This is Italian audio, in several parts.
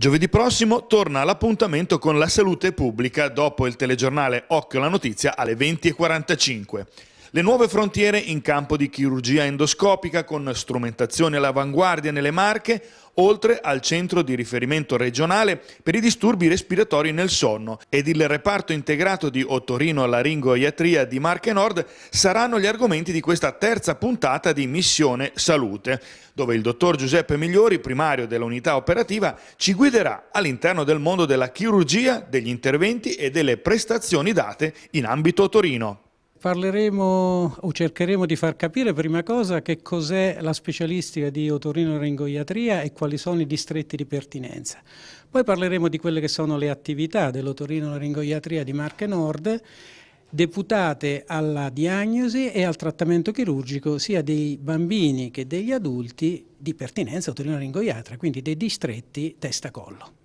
Giovedì prossimo torna l'appuntamento con la salute pubblica dopo il telegiornale Occhio alla notizia alle 20.45. Le nuove frontiere in campo di chirurgia endoscopica con strumentazioni all'avanguardia nelle Marche, oltre al centro di riferimento regionale per i disturbi respiratori nel sonno ed il reparto integrato di Ottorino Laringoiatria di Marche Nord saranno gli argomenti di questa terza puntata di Missione Salute, dove il dottor Giuseppe Migliori, primario dell'unità operativa, ci guiderà all'interno del mondo della chirurgia, degli interventi e delle prestazioni date in ambito Torino. Parleremo o cercheremo di far capire prima cosa che cos'è la specialistica di otorino-ringoiatria e quali sono i distretti di pertinenza. Poi parleremo di quelle che sono le attività dell'otorino-ringoiatria di Marche Nord deputate alla diagnosi e al trattamento chirurgico sia dei bambini che degli adulti di pertinenza otorino-ringoiatra, quindi dei distretti testa-collo.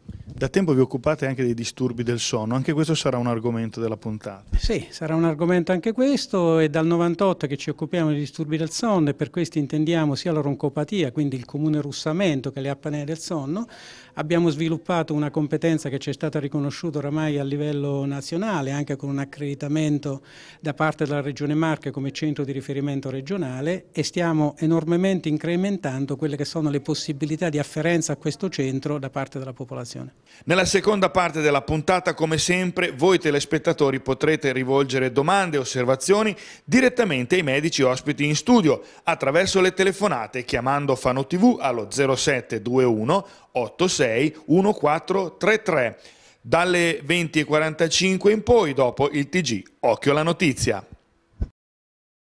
Da tempo vi occupate anche dei disturbi del sonno, anche questo sarà un argomento della puntata. Sì, sarà un argomento anche questo, è dal 98 che ci occupiamo di disturbi del sonno e per questo intendiamo sia la roncopatia, quindi il comune russamento che le apnee del sonno. Abbiamo sviluppato una competenza che ci è stata riconosciuta oramai a livello nazionale, anche con un accreditamento da parte della Regione Marche come centro di riferimento regionale e stiamo enormemente incrementando quelle che sono le possibilità di afferenza a questo centro da parte della popolazione. Nella seconda parte della puntata, come sempre, voi telespettatori potrete rivolgere domande e osservazioni direttamente ai medici ospiti in studio attraverso le telefonate chiamando Fano TV allo 0721 86 1433. Dalle 20.45 in poi, dopo il TG, occhio alla notizia.